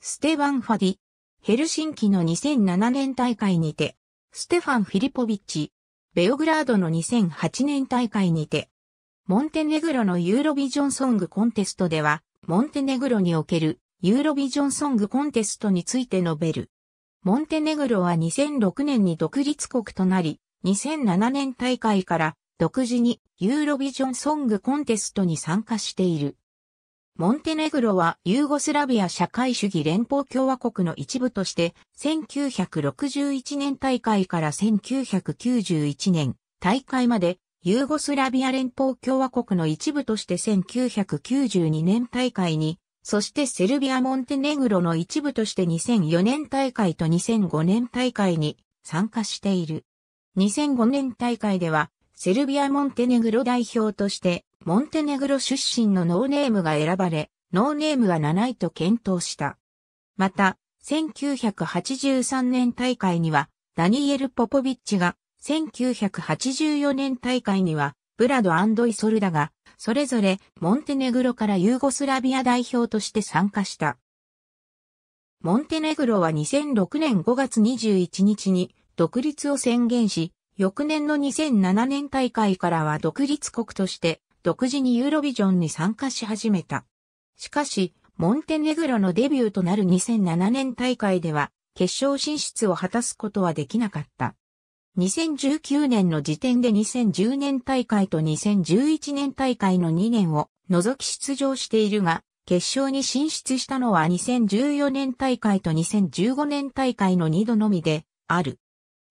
ステワン・ファディ。ヘルシンキの2007年大会にて、ステファン・フィリポビッチ。ベオグラードの2008年大会にて、モンテネグロのユーロビジョンソングコンテストでは、モンテネグロにおけるユーロビジョンソングコンテストについて述べる。モンテネグロは2006年に独立国となり、2007年大会から独自にユーロビジョンソングコンテストに参加している。モンテネグロはユーゴスラビア社会主義連邦共和国の一部として、1961年大会から1991年大会まで、ユーゴスラビア連邦共和国の一部として1992年大会に、そしてセルビア・モンテネグロの一部として2004年大会と2005年大会に参加している。2005年大会では、セルビア・モンテネグロ代表として、モンテネグロ出身のノーネームが選ばれ、ノーネームは7位と検討した。また、1983年大会には、ダニエル・ポポビッチが、1984年大会には、ブラドイソルダが、それぞれモンテネグロからユーゴスラビア代表として参加した。モンテネグロは2006年5月21日に独立を宣言し、翌年の2007年大会からは独立国として独自にユーロビジョンに参加し始めた。しかし、モンテネグロのデビューとなる2007年大会では、決勝進出を果たすことはできなかった。2019年の時点で2010年大会と2011年大会の2年を除き出場しているが、決勝に進出したのは2014年大会と2015年大会の2度のみである。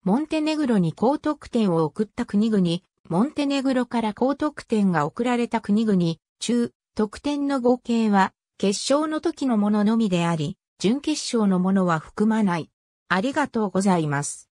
モンテネグロに高得点を送った国々、モンテネグロから高得点が送られた国々、中、得点の合計は、決勝の時のもののみであり、準決勝のものは含まない。ありがとうございます。